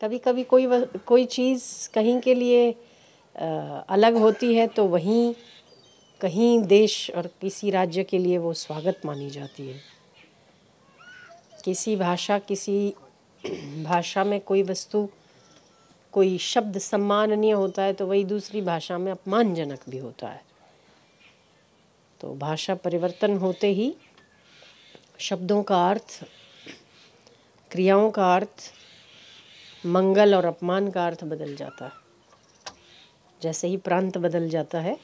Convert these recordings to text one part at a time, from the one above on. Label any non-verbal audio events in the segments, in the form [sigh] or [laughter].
कभी कभी कोई कोई चीज़ कहीं के लिए अलग होती है तो वहीं कहीं देश और किसी राज्य के लिए वो स्वागत मानी जाती है किसी भाषा किसी [clears throat] भाषा में कोई वस्तु कोई शब्द सम्माननीय होता है तो वही दूसरी भाषा में अपमानजनक भी होता है तो भाषा परिवर्तन होते ही शब्दों का अर्थ क्रियाओं का अर्थ मंगल और अपमान का अर्थ बदल जाता है जैसे ही प्रांत बदल जाता है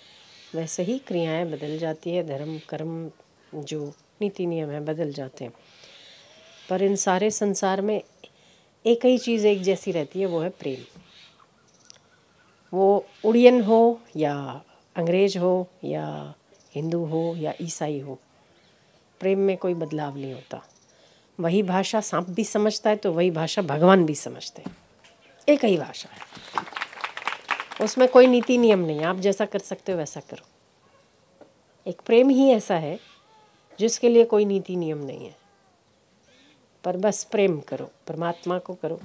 वैसे ही क्रियाएं बदल जाती है धर्म कर्म जो नीति नियम है बदल जाते हैं पर इन सारे संसार में एक ही चीज़ एक जैसी रहती है वो है प्रेम वो उड़ियन हो या अंग्रेज हो या हिंदू हो या ईसाई हो प्रेम में कोई बदलाव नहीं होता वही भाषा सांप भी समझता है तो वही भाषा भगवान भी समझते हैं एक ही भाषा है उसमें कोई नीति नियम नहीं आप जैसा कर सकते हो वैसा करो एक प्रेम ही ऐसा है जिसके लिए कोई नीति नियम नहीं है पर बस प्रेम करो परमात्मा को करो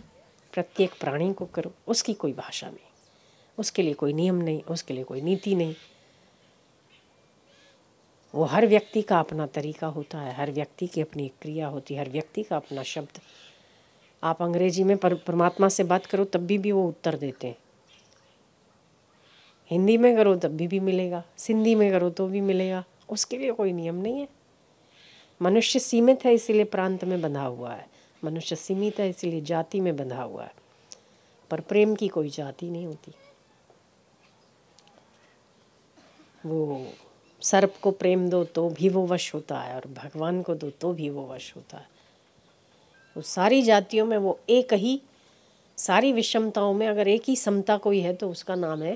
प्रत्येक प्राणी को करो उसकी कोई भाषा नहीं उसके लिए कोई नियम नहीं उसके लिए कोई नीति नहीं वो हर व्यक्ति का अपना तरीका होता है हर व्यक्ति की अपनी क्रिया होती है हर व्यक्ति का अपना शब्द आप अंग्रेजी में पर, परमात्मा से बात करो तब भी, भी वो उत्तर देते हैं हिंदी में करो तब भी, भी मिलेगा सिंधी में करो तो भी मिलेगा उसके लिए कोई नियम नहीं है मनुष्य सीमित है इसीलिए प्रांत में बंधा हुआ है मनुष्य सीमित है इसीलिए जाति में बंधा हुआ है पर प्रेम की कोई जाति नहीं होती वो सर्प को प्रेम दो तो भी वो वश होता है और भगवान को दो तो भी वो वश होता है तो सारी जातियों में वो एक ही सारी विषमताओं में अगर एक ही समता कोई है तो उसका नाम है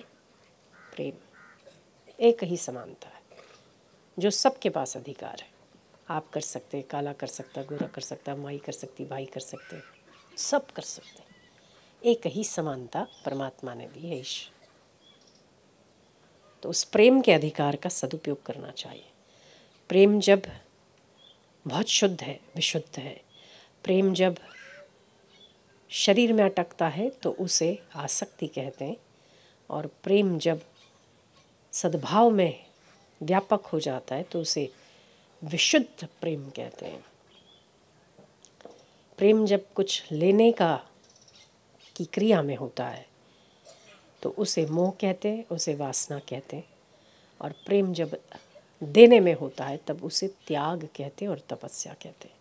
प्रेम एक ही समानता है जो सबके पास अधिकार है आप कर सकते काला कर सकता गोरा कर सकता माई कर सकती भाई कर सकते सब कर सकते एक ही समानता परमात्मा ने दी है ईश्वर तो उस प्रेम के अधिकार का सदुपयोग करना चाहिए प्रेम जब बहुत शुद्ध है विशुद्ध है प्रेम जब शरीर में अटकता है तो उसे आसक्ति कहते हैं और प्रेम जब सद्भाव में व्यापक हो जाता है तो उसे विशुद्ध प्रेम कहते हैं प्रेम जब कुछ लेने का की क्रिया में होता है तो उसे मोह कहते हैं उसे वासना कहते हैं और प्रेम जब देने में होता है तब उसे त्याग कहते हैं और तपस्या कहते हैं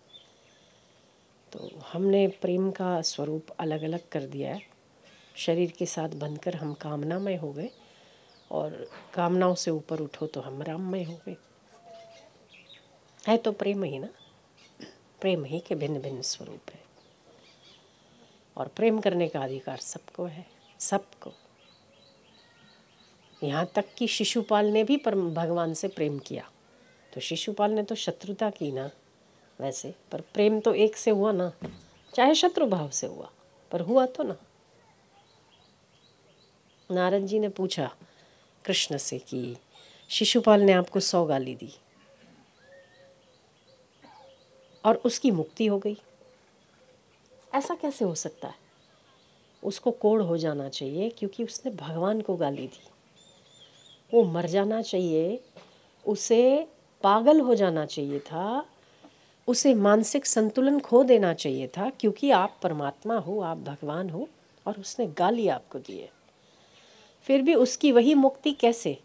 तो हमने प्रेम का स्वरूप अलग अलग कर दिया है शरीर के साथ बनकर हम कामनामय हो गए और कामनाओं से ऊपर उठो तो हम राममय हो गए है तो प्रेम ही ना प्रेम ही के भिन्न भिन्न स्वरूप है और प्रेम करने का अधिकार सबको है सबको यहाँ तक कि शिशुपाल ने भी परम भगवान से प्रेम किया तो शिशुपाल ने तो शत्रुता की ना वैसे पर प्रेम तो एक से हुआ ना चाहे शत्रु भाव से हुआ पर हुआ तो ना नारद जी ने पूछा कृष्ण से कि शिशुपाल ने आपको सौ गाली दी और उसकी मुक्ति हो गई ऐसा कैसे हो सकता है उसको कोड़ हो जाना चाहिए क्योंकि उसने भगवान को गाली दी वो मर जाना चाहिए उसे पागल हो जाना चाहिए था उसे मानसिक संतुलन खो देना चाहिए था क्योंकि आप परमात्मा हो आप भगवान हो और उसने गाली आपको दी है फिर भी उसकी वही मुक्ति कैसे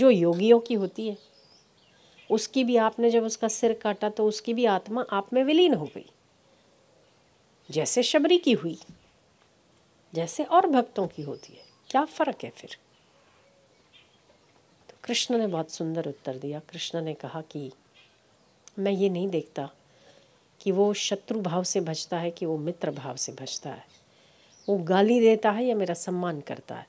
जो योगियों की होती है उसकी भी आपने जब उसका सिर काटा तो उसकी भी आत्मा आप में विलीन हो गई जैसे शबरी की हुई जैसे और भक्तों की होती है क्या फ़र्क है फिर कृष्ण ने बहुत सुंदर उत्तर दिया कृष्ण ने कहा कि मैं ये नहीं देखता कि वो शत्रु भाव से भजता है कि वो मित्र भाव से भजता है वो गाली देता है या मेरा सम्मान करता है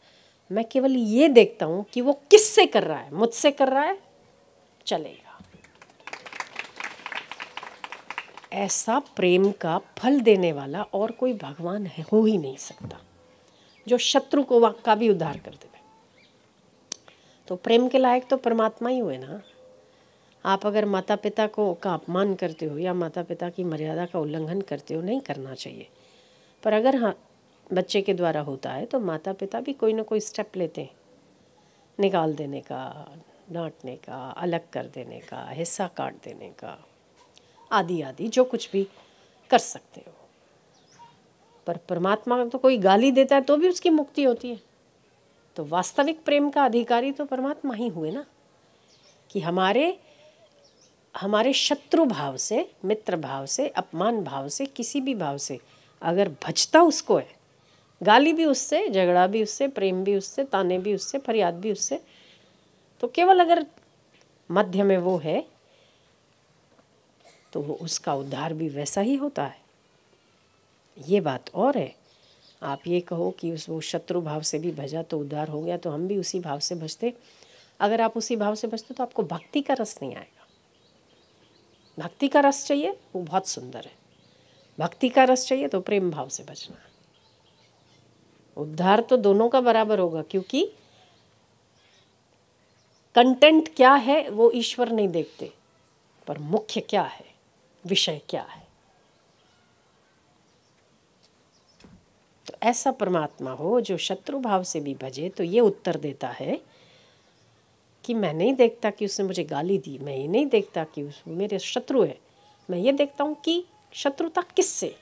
मैं केवल ये देखता हूँ कि वो किससे कर रहा है मुझसे कर रहा है चलेगा ऐसा प्रेम का फल देने वाला और कोई भगवान है हो ही नहीं सकता जो शत्रु को का भी उद्धार कर देता तो प्रेम के लायक तो परमात्मा ही हुए ना आप अगर माता पिता को का अपमान करते हो या माता पिता की मर्यादा का उल्लंघन करते हो नहीं करना चाहिए पर अगर हाँ बच्चे के द्वारा होता है तो माता पिता भी कोई ना कोई स्टेप लेते हैं निकाल देने का डांटने का अलग कर देने का हिस्सा काट देने का आदि आदि जो कुछ भी कर सकते हो पर परमात्मा तो कोई गाली देता है तो भी उसकी मुक्ति होती है तो वास्तविक प्रेम का अधिकारी तो परमात्मा ही हुए ना कि हमारे हमारे शत्रु भाव से मित्र भाव से अपमान भाव से किसी भी भाव से अगर भजता उसको है गाली भी उससे झगड़ा भी उससे प्रेम भी उससे ताने भी उससे फरियाद भी उससे तो केवल अगर मध्य में वो है तो वो उसका उद्धार भी वैसा ही होता है ये बात और है आप ये कहो कि उस वो शत्रु भाव से भी भजा तो उद्धार हो गया तो हम भी उसी भाव से भजते अगर आप उसी भाव से भजते तो आपको भक्ति का रस नहीं आएगा भक्ति का रस चाहिए वो बहुत सुंदर है भक्ति का रस चाहिए तो प्रेम भाव से बचना उद्धार तो दोनों का बराबर होगा क्योंकि कंटेंट क्या है वो ईश्वर नहीं देखते पर मुख्य क्या है विषय क्या है तो ऐसा परमात्मा हो जो शत्रु भाव से भी भजे तो ये उत्तर देता है कि मैं नहीं देखता कि उसने मुझे गाली दी मैं ये नहीं देखता कि उस मेरे शत्रु है मैं ये देखता हूँ कि शत्रुता किससे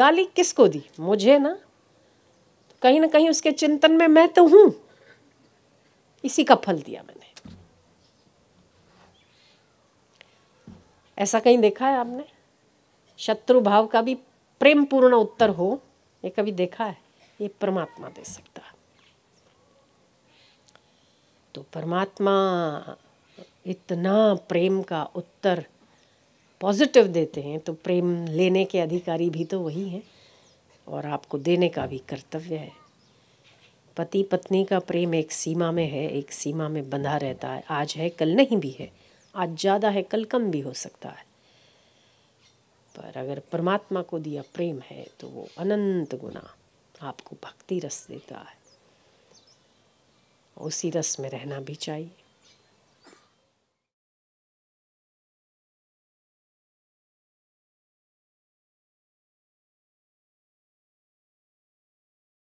गाली किसको दी मुझे ना तो कहीं ना कहीं उसके चिंतन में मैं तो हूँ इसी का फल दिया मैंने ऐसा कहीं देखा है आपने शत्रु भाव का भी प्रेम पूर्ण उत्तर हो ये कभी देखा है ये परमात्मा दे सकता तो परमात्मा इतना प्रेम का उत्तर पॉजिटिव देते हैं तो प्रेम लेने के अधिकारी भी तो वही हैं और आपको देने का भी कर्तव्य है पति पत्नी का प्रेम एक सीमा में है एक सीमा में बंधा रहता है आज है कल नहीं भी है आज ज़्यादा है कल कम भी हो सकता है पर अगर परमात्मा को दिया प्रेम है तो वो अनंत गुना आपको भक्ति रस देता है उसी रस में रहना भी चाहिए